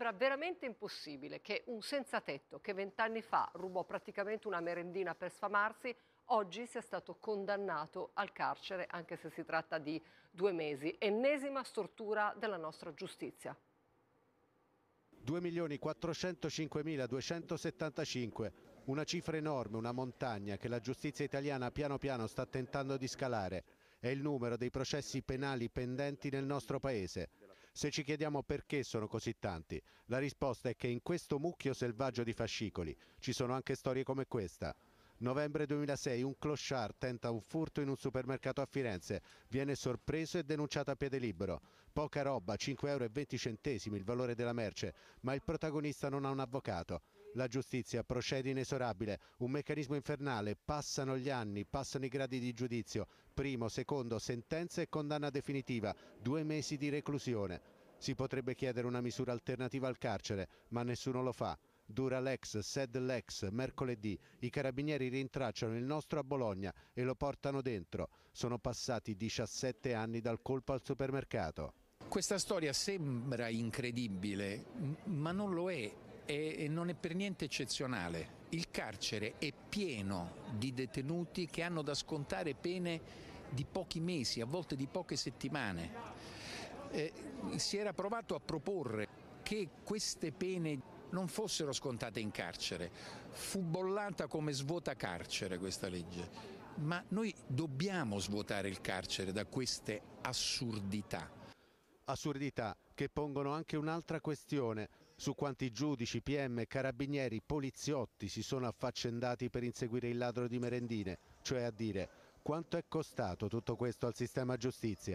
sembra veramente impossibile che un senza tetto che vent'anni fa rubò praticamente una merendina per sfamarsi oggi sia stato condannato al carcere anche se si tratta di due mesi. Ennesima stortura della nostra giustizia. 2.405.275, una cifra enorme, una montagna che la giustizia italiana piano piano sta tentando di scalare. È il numero dei processi penali pendenti nel nostro paese. Se ci chiediamo perché sono così tanti, la risposta è che in questo mucchio selvaggio di fascicoli ci sono anche storie come questa. Novembre 2006 un clochard tenta un furto in un supermercato a Firenze, viene sorpreso e denunciato a piede libero. Poca roba, 5,20 euro il valore della merce, ma il protagonista non ha un avvocato. La giustizia procede inesorabile, un meccanismo infernale, passano gli anni, passano i gradi di giudizio, primo, secondo, sentenza e condanna definitiva, due mesi di reclusione. Si potrebbe chiedere una misura alternativa al carcere, ma nessuno lo fa. Dura l'ex, sed l'ex, mercoledì. I carabinieri rintracciano il nostro a Bologna e lo portano dentro. Sono passati 17 anni dal colpo al supermercato. Questa storia sembra incredibile, ma non lo è e non è per niente eccezionale. Il carcere è pieno di detenuti che hanno da scontare pene di pochi mesi, a volte di poche settimane. Eh, si era provato a proporre che queste pene non fossero scontate in carcere. Fu bollata come svuota carcere questa legge. Ma noi dobbiamo svuotare il carcere da queste assurdità. Assurdità che pongono anche un'altra questione su quanti giudici, PM, carabinieri, poliziotti si sono affaccendati per inseguire il ladro di merendine, cioè a dire quanto è costato tutto questo al sistema giustizia.